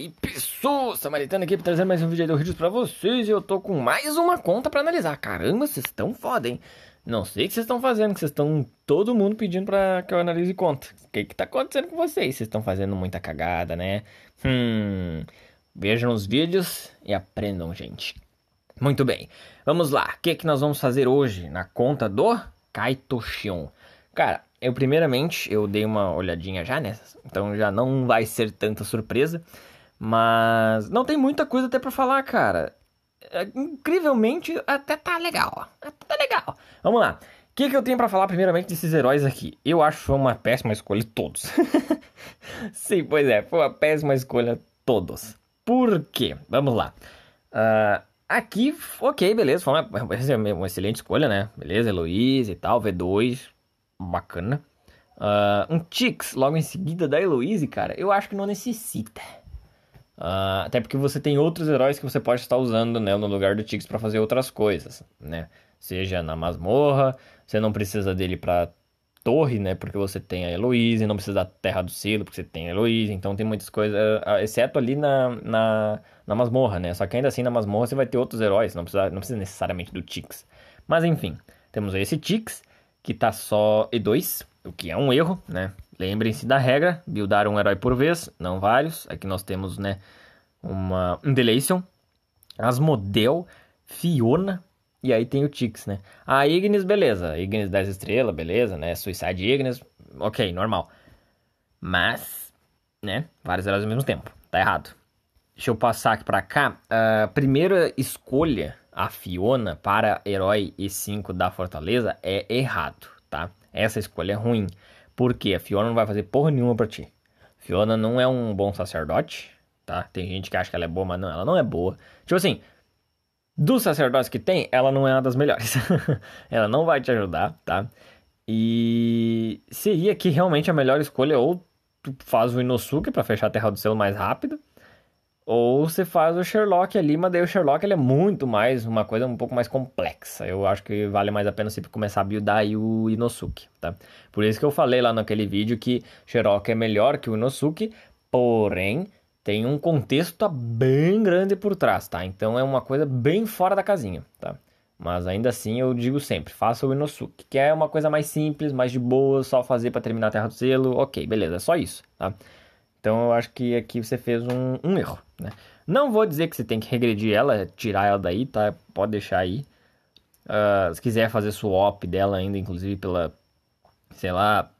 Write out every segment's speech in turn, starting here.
aí, pessoas! Samaritano aqui para trazer mais um vídeo aí do Rídeos pra vocês. E eu tô com mais uma conta para analisar. Caramba, vocês estão foda, hein? Não sei o que vocês estão fazendo, que vocês estão todo mundo pedindo para que eu analise conta. O que que tá acontecendo com vocês? Vocês estão fazendo muita cagada, né? Hum... Vejam os vídeos e aprendam, gente. Muito bem, vamos lá. O que, que nós vamos fazer hoje na conta do Kaito Shion? Cara, eu primeiramente eu dei uma olhadinha já, né? Então já não vai ser tanta surpresa. Mas não tem muita coisa até para falar, cara. É, incrivelmente, até tá legal. Até tá legal. Vamos lá. O que, que eu tenho para falar primeiramente desses heróis aqui? Eu acho que foi uma péssima escolha todos. Sim, pois é, foi uma péssima escolha todos. Por quê? Vamos lá. Uh, aqui, ok, beleza, foi uma, uma excelente escolha, né? Beleza, Heloísa e tal, V2, bacana. Uh, um Tix logo em seguida da Heloísa, cara, eu acho que não necessita. Uh, até porque você tem outros heróis que você pode estar usando né, no lugar do Tix para fazer outras coisas, né? Seja na masmorra, você não precisa dele para torre, né? Porque você tem a Heloise, não precisa da Terra do Selo, porque você tem a Heloise. Então tem muitas coisas, ah, ah, exceto ali na, na, na masmorra, né? Só que ainda assim na masmorra você vai ter outros heróis, não precisa, não precisa necessariamente do Tix. Mas enfim, temos esse Tix, que tá só E2, o que é um erro, né? Lembrem-se da regra, buildar um herói por vez, não vários. Aqui nós temos, né, uma, Deletion, as Asmodel, Fiona, e aí tem o Tix, né? A Ignis, beleza. Ignis 10 estrelas, beleza, né? Suicide Ignis, ok, normal. Mas, né, vários heróis ao mesmo tempo, tá errado. Deixa eu passar aqui pra cá. A ah, primeira escolha, a Fiona, para herói E5 da Fortaleza é errado, Tá? Essa escolha é ruim, porque a Fiona não vai fazer porra nenhuma para ti. Fiona não é um bom sacerdote, tá? Tem gente que acha que ela é boa, mas não, ela não é boa. Tipo assim, dos sacerdotes que tem, ela não é uma das melhores. ela não vai te ajudar, tá? E seria que realmente a melhor escolha é ou tu faz o Inosuke para fechar a Terra do Selo mais rápido, ou você faz o Sherlock ali, mas daí o Sherlock ele é muito mais uma coisa um pouco mais complexa. Eu acho que vale mais a pena sempre começar a buildar aí o Inosuke, tá? Por isso que eu falei lá naquele vídeo que Sherlock é melhor que o Inosuke, porém tem um contexto bem grande por trás, tá? Então é uma coisa bem fora da casinha, tá? Mas ainda assim eu digo sempre, faça o Inosuke, que é uma coisa mais simples, mais de boa, só fazer para terminar a Terra do Selo, ok, beleza, é só isso, tá? Então eu acho que aqui você fez um, um erro. Né? Não vou dizer que você tem que regredir ela, tirar ela daí, tá? Pode deixar aí. Uh, se quiser fazer swap dela ainda, inclusive pela, sei lá,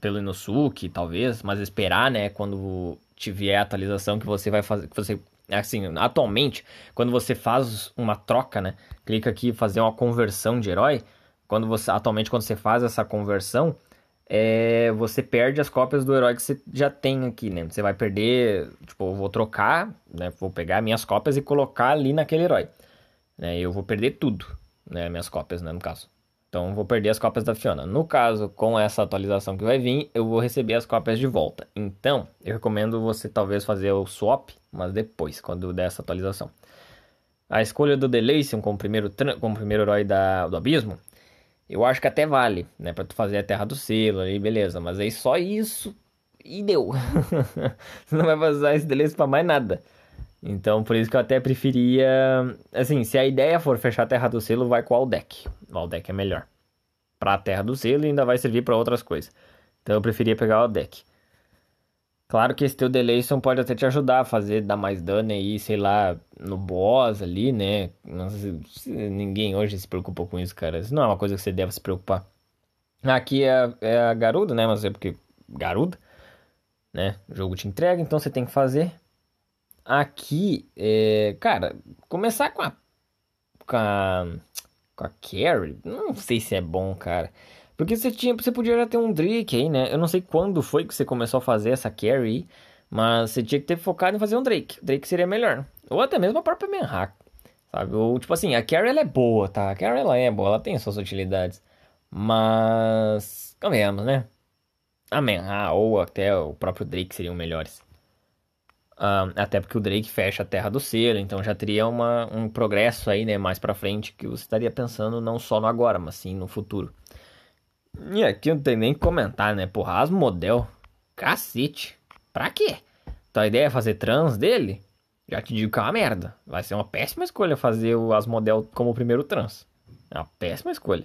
pelo Inosuke, talvez, mas esperar, né, quando tiver a atualização que você vai fazer, que você assim, atualmente, quando você faz uma troca, né, clica aqui fazer uma conversão de herói, quando você atualmente quando você faz essa conversão, é, você perde as cópias do herói que você já tem aqui, né? Você vai perder, tipo, eu vou trocar, né? Vou pegar minhas cópias e colocar ali naquele herói. Né? Eu vou perder tudo, né? Minhas cópias, né? No caso. Então, vou perder as cópias da Fiona. No caso, com essa atualização que vai vir, eu vou receber as cópias de volta. Então, eu recomendo você talvez fazer o swap, mas depois, quando der essa atualização. A escolha do Delation como primeiro, como primeiro herói da, do Abismo eu acho que até vale, né? Pra tu fazer a terra do selo ali, beleza. Mas aí só isso e deu. Você não vai usar esse endereço pra mais nada. Então, por isso que eu até preferia. Assim, se a ideia for fechar a terra do selo, vai com o Aldec. O Aldec é melhor. Pra terra do selo e ainda vai servir para outras coisas. Então, eu preferia pegar o Aldec. Claro que esse teu Delayson pode até te ajudar a fazer, dar mais dano aí, sei lá, no boss ali, né? ninguém hoje se preocupa com isso, cara. Isso não é uma coisa que você deve se preocupar. Aqui é, a, é a Garuda, né? Mas é porque Garuda, né? O jogo te entrega, então você tem que fazer. Aqui, é, cara, começar com a, com a. Com a Carrie, não sei se é bom, cara. Porque você tinha, você podia já ter um Drake aí, né? Eu não sei quando foi que você começou a fazer essa carry, mas você tinha que ter focado em fazer um Drake. O Drake seria melhor. Ou até mesmo a própria Manhack, sabe? Ou tipo assim, a carry ela é boa, tá? A carry ela é boa, ela tem suas utilidades. Mas, vamos né? A Manha ou até o próprio Drake seriam melhores. Um, até porque o Drake fecha a Terra do Selo, então já teria uma, um progresso aí, né, mais pra frente, que você estaria pensando não só no agora, mas sim no futuro. E aqui não tem nem que comentar, né? Porra, as model. Cacete. Pra quê? Tua ideia é fazer trans dele? Já te digo que é uma merda. Vai ser uma péssima escolha fazer o Asmodel como o primeiro trans. É uma péssima escolha.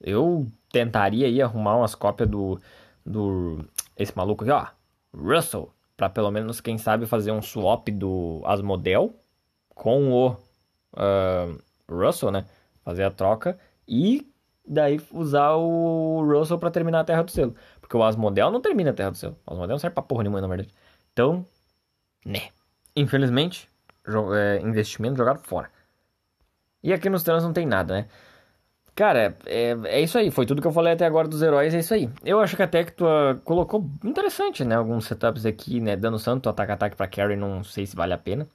Eu tentaria aí arrumar umas cópias do. do. esse maluco aqui, ó. Russell. Pra pelo menos, quem sabe, fazer um swap do Asmodel com o. Uh, Russell, né? Fazer a troca. E daí usar o Russell para terminar a Terra do Selo. Porque o Asmodel não termina a Terra do Selo. O Asmodel não serve pra porra nenhuma, na verdade. Então, né. Infelizmente, é, investimento jogado fora. E aqui nos trans não tem nada, né? Cara, é, é isso aí. Foi tudo que eu falei até agora dos heróis, é isso aí. Eu acho que até que tu colocou interessante, né? Alguns setups aqui, né? Dando santo, ataque-ataque pra Carry, não sei se vale a pena.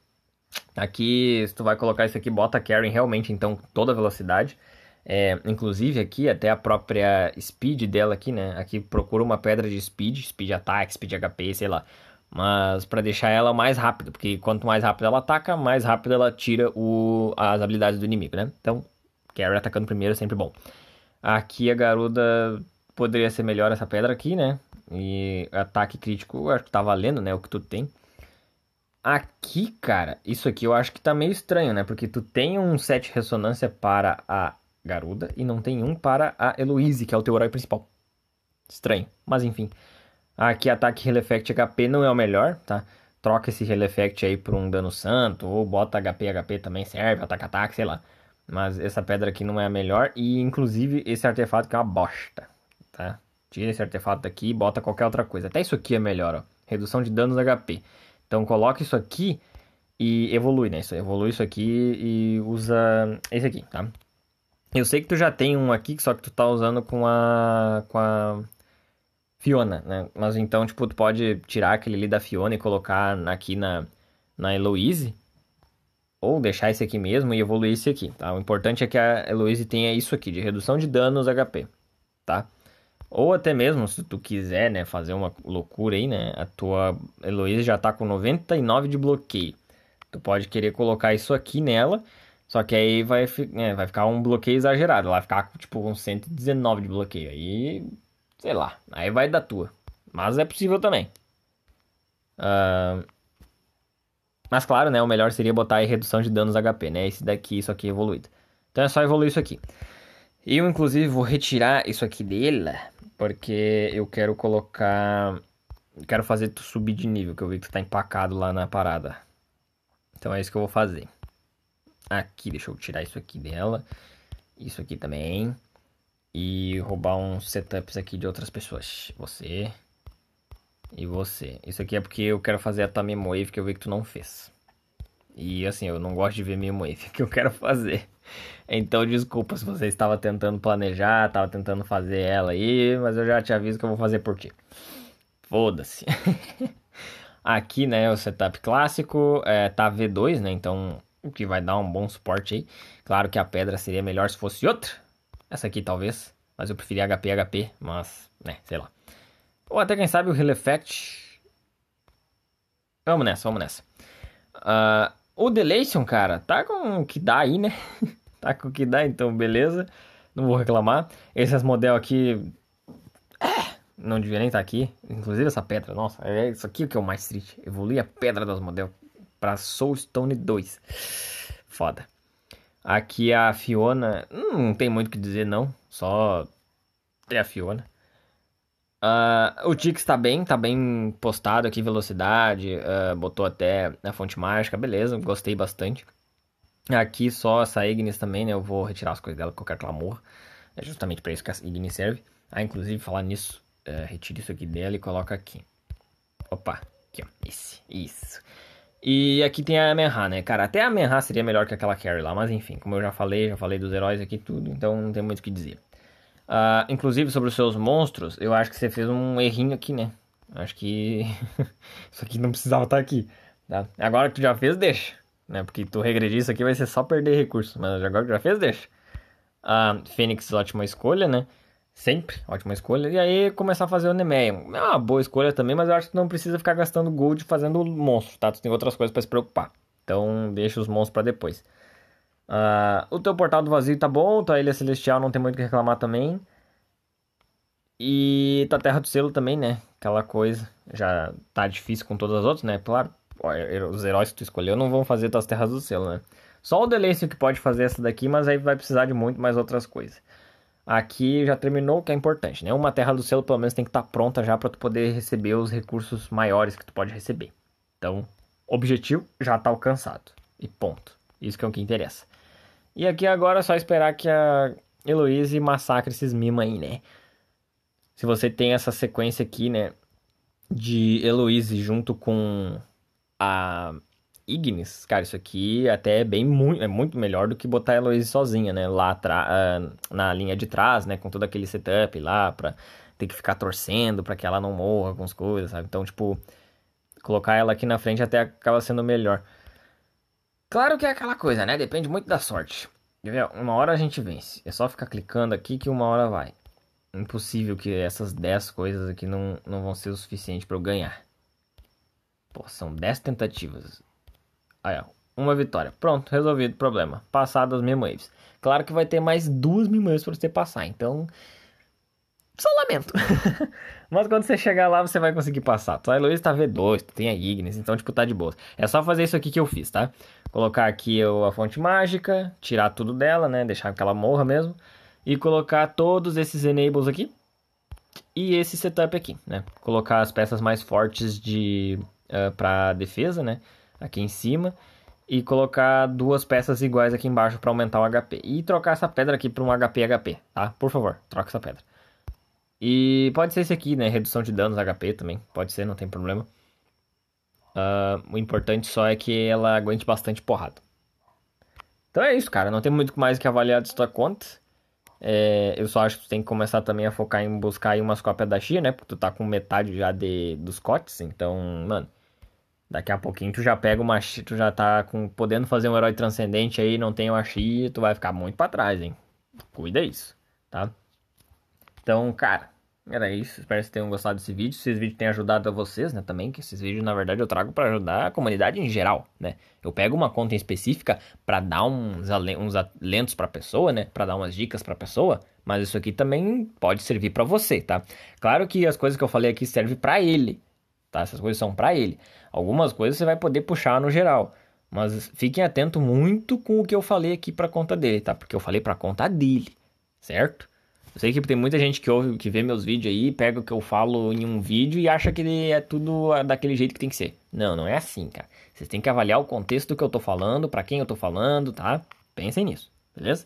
Aqui, se tu vai colocar isso aqui, bota a realmente, então, toda velocidade. É, inclusive aqui, até a própria speed dela aqui, né? Aqui procura uma pedra de speed, speed ataque, speed HP, sei lá. Mas para deixar ela mais rápida, porque quanto mais rápido ela ataca, mais rápido ela tira o, as habilidades do inimigo, né? Então, Carry atacando primeiro é sempre bom. Aqui a garota poderia ser melhor essa pedra aqui, né? E ataque crítico, acho que tá valendo, né? O que tu tem. Aqui, cara, isso aqui eu acho que tá meio estranho, né? Porque tu tem um set ressonância para a Garuda e não tem um para a Eloise, que é o teu herói principal. Estranho, mas enfim. Aqui ataque Heal Effect HP não é o melhor, tá? Troca esse Heal Effect aí por um dano santo, ou bota HP HP também serve, ataque ataque, sei lá. Mas essa pedra aqui não é a melhor e inclusive esse artefato que é uma bosta, tá? Tira esse artefato daqui e bota qualquer outra coisa. Até isso aqui é melhor, ó. Redução de danos HP. Então coloca isso aqui e evolui, né? evolui isso aqui e usa esse aqui, tá? Eu sei que tu já tem um aqui, só que tu tá usando com a. com a. Fiona, né? Mas então, tipo, tu pode tirar aquele ali da Fiona e colocar aqui na, na Heloise. Ou deixar esse aqui mesmo e evoluir esse aqui, tá? O importante é que a Heloise tenha isso aqui, de redução de danos HP, tá? Ou até mesmo, se tu quiser, né, fazer uma loucura aí, né? A tua Heloise já tá com 99 de bloqueio. Tu pode querer colocar isso aqui nela só que aí vai, é, vai ficar um bloqueio exagerado. Vai ficar tipo com 119 de bloqueio. Aí, sei lá. Aí vai da tua. Mas é possível também. Uh... Mas claro, né? O melhor seria botar aí redução de danos HP, né? Esse daqui, isso aqui é evoluído. Então é só evoluir isso aqui. Eu, inclusive, vou retirar isso aqui dele. Porque eu quero colocar... quero fazer tu subir de nível, que eu vi que tu tá empacado lá na parada. Então é isso que eu vou fazer aqui. Deixa eu tirar isso aqui dela. Isso aqui também. E roubar uns setups aqui de outras pessoas. Você. E você. Isso aqui é porque eu quero fazer a tua Memoave que eu vi que tu não fez. E assim, eu não gosto de ver Memoave que eu quero fazer. Então, desculpa se você estava tentando planejar, estava tentando fazer ela aí, mas eu já te aviso que eu vou fazer por ti. Foda-se. aqui, né, o setup clássico, é, tá V2, né, então o que vai dar um bom suporte aí. Claro que a pedra seria melhor se fosse outra. Essa aqui talvez, mas eu preferia HP HP, mas, né, sei lá. Ou até quem sabe o Heal Effect. Vamos nessa, vamos nessa. Uh, o Delation, cara, tá com o que dá aí, né? tá com o que dá, então beleza. Não vou reclamar. Esses modelos aqui... É, não devia nem estar tá aqui. Inclusive essa pedra, nossa. É isso aqui que é o mais triste. Evoluir a pedra dos modelos para Soulstone 2. Foda. Aqui é a Fiona, hum, não tem muito o que dizer não, só é a Fiona. Uh, o Tix tá bem, tá bem postado aqui, velocidade, uh, botou até a fonte mágica, beleza, gostei bastante. Aqui só essa Ignis também, né, eu vou retirar as coisas dela com qualquer clamor, É justamente para isso que a Ignis serve. Ah, inclusive, falar nisso, uh, retira isso aqui dela e coloca aqui. Opa, aqui ó, esse, isso. E aqui tem a Menha, né? Cara, até a Menha seria melhor que aquela Carrie lá, mas enfim, como eu já falei, já falei dos heróis aqui tudo, então não tem muito o que dizer. Uh, inclusive sobre os seus monstros, eu acho que você fez um errinho aqui, né? Acho que isso aqui não precisava estar aqui. Tá? Agora que tu já fez, deixa. Né? Porque tu regredir isso aqui vai ser só perder recursos, mas agora que já fez, deixa. Uh, Fênix, ótima escolha, né? Sempre, ótima escolha. E aí começar a fazer o Nemeia. É uma boa escolha também, mas eu acho que não precisa ficar gastando gold fazendo monstro, tá? Tu tem outras coisas para se preocupar. Então deixa os monstros para depois. Uh, o teu portal do vazio tá bom, tua ilha celestial não tem muito o que reclamar também. E tua terra do selo também, né? Aquela coisa. Já tá difícil com todas as outras, né? Claro, er, os heróis que tu escolheu não vão fazer tuas terras do selo, né? Só o Deleuze que pode fazer essa daqui, mas aí vai precisar de muito mais outras coisas. Aqui já terminou o que é importante, né? Uma terra do selo pelo menos tem que estar tá pronta já para tu poder receber os recursos maiores que tu pode receber. Então, objetivo já está alcançado e ponto. Isso que é o que interessa. E aqui agora é só esperar que a Heloise massacre esses mima aí, né? Se você tem essa sequência aqui, né, de Heloise junto com a Ignis, cara, isso aqui até é bem muito, é muito melhor do que botar a Eloise sozinha, né? Lá ah, na linha de trás, né? Com todo aquele setup lá pra ter que ficar torcendo pra que ela não morra com as coisas, sabe? Então, tipo, colocar ela aqui na frente até acaba sendo melhor. Claro que é aquela coisa, né? Depende muito da sorte. Uma hora a gente vence. É só ficar clicando aqui que uma hora vai. Impossível que essas 10 coisas aqui não, não vão ser o suficiente para eu ganhar. Pô, são 10 tentativas. Aí, ó, uma vitória. Pronto, resolvido o problema. Passado as memoaves. Claro que vai ter mais duas memoaves para você passar, então. Só lamento. Mas quando você chegar lá, você vai conseguir passar. Tu, a é Heloísa tá V2, tu tem a Ignis, então, tipo, tá de boa. É só fazer isso aqui que eu fiz, tá? Colocar aqui a fonte mágica, tirar tudo dela, né? Deixar que ela morra mesmo. E colocar todos esses enables aqui. E esse setup aqui, né? Colocar as peças mais fortes de... Uh, pra defesa, né? aqui em cima e colocar duas peças iguais aqui embaixo para aumentar o HP. E trocar essa pedra aqui para um HP HP, tá? Por favor, troca essa pedra. E pode ser esse aqui, né? Redução de danos HP também. Pode ser, não tem problema. Uh, o importante só é que ela aguente bastante porrada. Então é isso, cara. Não tem muito mais que avaliar de sua conta. É, eu só acho que tu tem que começar também a focar em buscar aí umas cópias da xia né? Porque tu tá com metade já de, dos cotes. Então, mano Daqui a pouquinho tu já pega uma. Tu já tá com, podendo fazer um herói transcendente aí, não tem o Ashi, tu vai ficar muito pra trás, hein? Cuida isso, tá? Então, cara, era isso. Espero que vocês tenham gostado desse vídeo. Se esse vídeo tem ajudado a vocês, né? Também, que esses vídeos, na verdade, eu trago para ajudar a comunidade em geral, né? Eu pego uma conta em específica para dar uns, uns alentos pra pessoa, né? Pra dar umas dicas pra pessoa. Mas isso aqui também pode servir para você, tá? Claro que as coisas que eu falei aqui servem para ele, tá? Essas coisas são para ele. Algumas coisas você vai poder puxar no geral, mas fiquem atento muito com o que eu falei aqui para conta dele, tá? Porque eu falei para conta dele, certo? Eu sei que tem muita gente que ouve, que vê meus vídeos aí, pega o que eu falo em um vídeo e acha que ele é tudo ah, daquele jeito que tem que ser. Não, não é assim, cara. Vocês têm que avaliar o contexto do que eu tô falando, para quem eu tô falando, tá? Pensem nisso, beleza?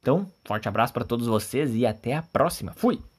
Então, forte abraço para todos vocês e até a próxima. Fui!